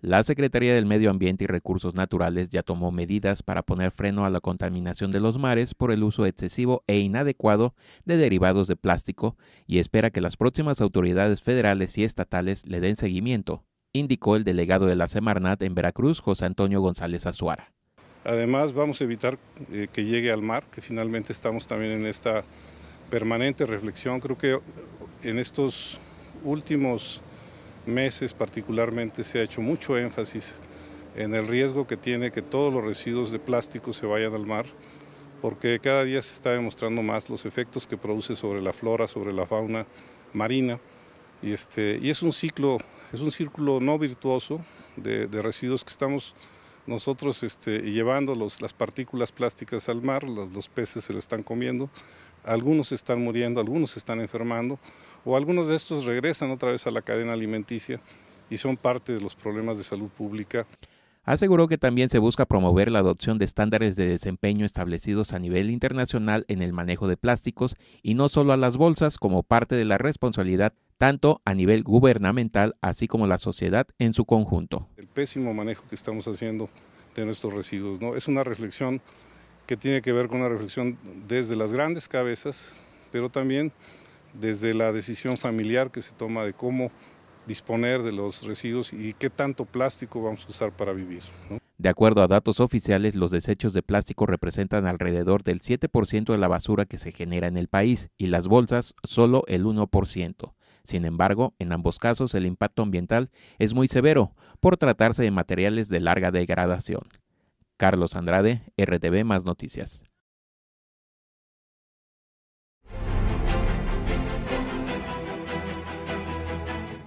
La Secretaría del Medio Ambiente y Recursos Naturales ya tomó medidas para poner freno a la contaminación de los mares por el uso excesivo e inadecuado de derivados de plástico y espera que las próximas autoridades federales y estatales le den seguimiento, indicó el delegado de la Semarnat en Veracruz, José Antonio González Azuara. Además, vamos a evitar eh, que llegue al mar, que finalmente estamos también en esta permanente reflexión. Creo que en estos últimos meses particularmente se ha hecho mucho énfasis en el riesgo que tiene que todos los residuos de plástico se vayan al mar, porque cada día se está demostrando más los efectos que produce sobre la flora, sobre la fauna marina, y, este, y es un ciclo, es un círculo no virtuoso de, residuos que estamos nosotros este, llevando las partículas plásticas al mar, los, los peces se lo están comiendo, algunos están muriendo, algunos están enfermando, o algunos de estos regresan otra vez a la cadena alimenticia y son parte de los problemas de salud pública. Aseguró que también se busca promover la adopción de estándares de desempeño establecidos a nivel internacional en el manejo de plásticos y no solo a las bolsas como parte de la responsabilidad tanto a nivel gubernamental así como la sociedad en su conjunto. El pésimo manejo que estamos haciendo de nuestros residuos, ¿no? Es una reflexión que tiene que ver con una reflexión desde las grandes cabezas, pero también desde la decisión familiar que se toma de cómo disponer de los residuos y qué tanto plástico vamos a usar para vivir. De acuerdo a datos oficiales, los desechos de plástico representan alrededor del 7% de la basura que se genera en el país y las bolsas solo el 1%. Sin embargo, en ambos casos el impacto ambiental es muy severo por tratarse de materiales de larga degradación. Carlos Andrade, RTV Más Noticias.